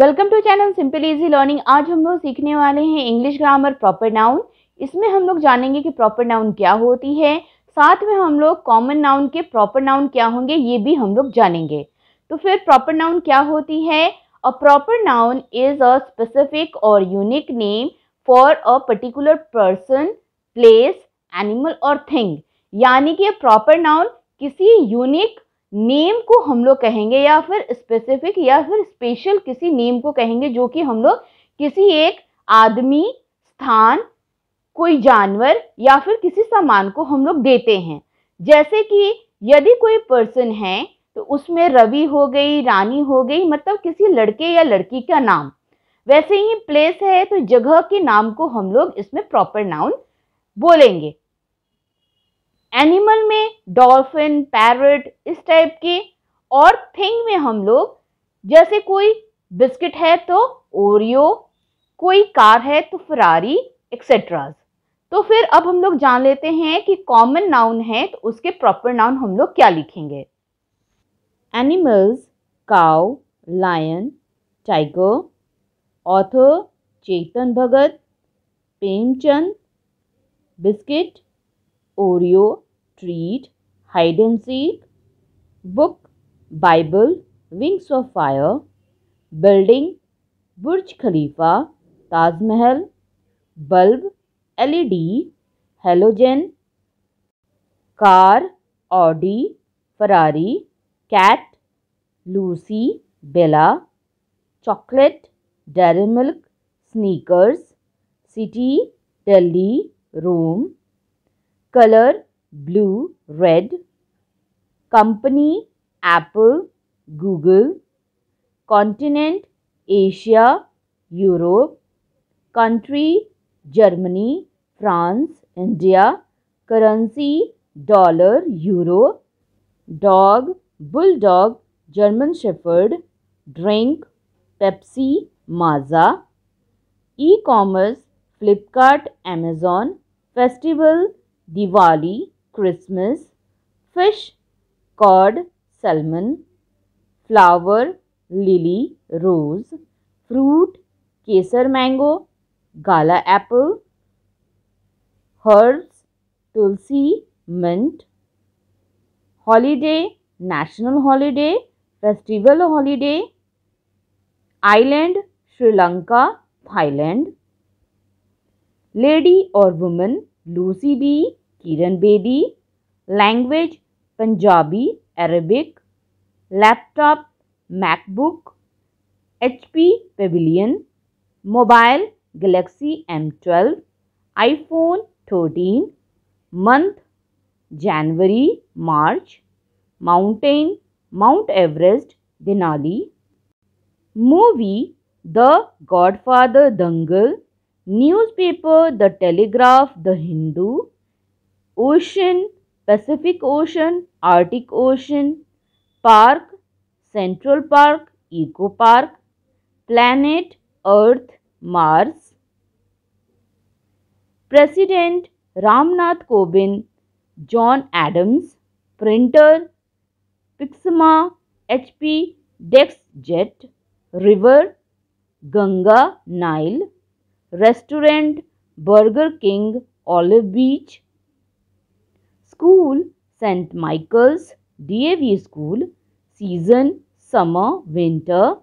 Welcome to channel simple easy learning आज हम लोग सीखने वाले हैं इंग्लिश ग्रामर प्रॉपर नाउन इसमें हम लोग जानेंगे कि प्रॉपर नाउन क्या होती है साथ में हम लोग कॉमन नाउन के प्रॉपर नाउन क्या होंगे ये भी हम लोग जानेंगे तो फिर प्रॉपर नाउन क्या होती है a proper noun is a specific और unique name for a particular person place animal और थिंग यानी कि प्रॉपर नाउन किसी यूनिक नेम को हम लोग कहेंगे या फिर स्पेसिफिक या फिर स्पेशल किसी नेम को कहेंगे जो कि हम लोग किसी एक आदमी स्थान कोई जानवर या फिर किसी सामान को हम लोग देते हैं जैसे कि यदि कोई पर्सन है तो उसमें रवि हो गई रानी हो गई मतलब किसी लड़के या लड़की का नाम वैसे ही प्लेस है तो जगह के नाम को हम लोग इसमें प्रॉपर नाउन बोलेंगे एनिमल में डॉल्फिन पैरट इस टाइप के और थिंग में हम लोग जैसे कोई बिस्किट है तो ओरियो कोई कार है तो फरारी एक्सेट्राज तो फिर अब हम लोग जान लेते हैं कि कॉमन नाउन है तो उसके प्रॉपर नाउन हम लोग क्या लिखेंगे animals cow lion tiger author Chetan Bhagat Premchand biscuit Oreo Treat Hide and Seek book Bible Wings of Fire building Burj Khalifa Taj Mahal bulb LED halogen car Audi Ferrari cat Lucy Bella chocolate Dairy Milk Snickers city Delhi Rome color blue, red, company Apple, Google, continent Asia, Europe, country Germany, France, India, currency dollar, euro, dog, bulldog, German shepherd, drink, Pepsi, Maza, e-commerce, Flipkart, Amazon, festival, Diwali Christmas fish cod salmon flower lily rose fruit Kesar mango gala apple herbs tulsi mint holiday national holiday festival holiday island Sri Lanka Thailand lady और women Lucy D Kiran Bedi language Punjabi Arabic laptop MacBook H P Pavilion mobile Galaxy M twelve iPhone thirteen month January March mountain Mount Everest Denali movie the Godfather Dangal newspaper the Telegraph the Hindu ocean Pacific Ocean Arctic ocean park Central Park eco park planet Earth Mars president Ramnath Kovind John Adams printer Pixma H P Deskjet river Ganga Nile restaurant Burger King, Olive Beach, school St. Michael's, DAV school, season summer, winter,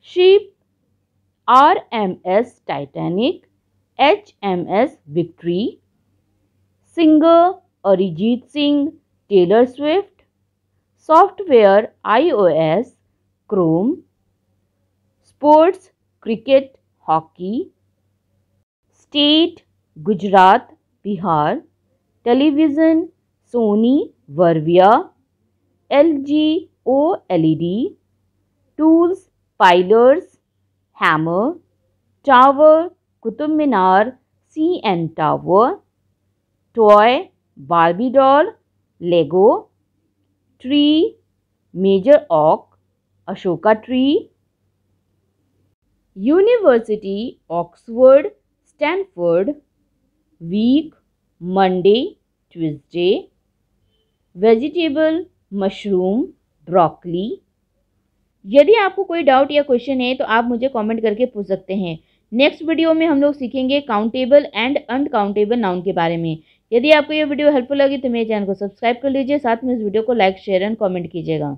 ship RMS Titanic, HMS Victory, singer Arijit Singh, Taylor Swift, software iOS, Chrome, sports, cricket, hockey, state Gujarat Bihar television Sony वर्विया L G O L E D tools pliers hammer tower Qutub Minar C N tower toy Barbie doll Lego tree major oak Ashoka tree university Oxford Stanford week Monday, Tuesday, vegetable mushroom broccoli यदि आपको कोई doubt या question है तो आप मुझे comment करके पूछ सकते हैं नेक्स्ट वीडियो में हम लोग सीखेंगे काउंटेबल एंड अनकाउंटेबल नाउन के बारे में यदि आपको यह वीडियो हेल्पफुल लगी तो मेरे चैनल को सब्सक्राइब कर लीजिए साथ में इस वीडियो को लाइक शेयर एंड कमेंट कीजिएगा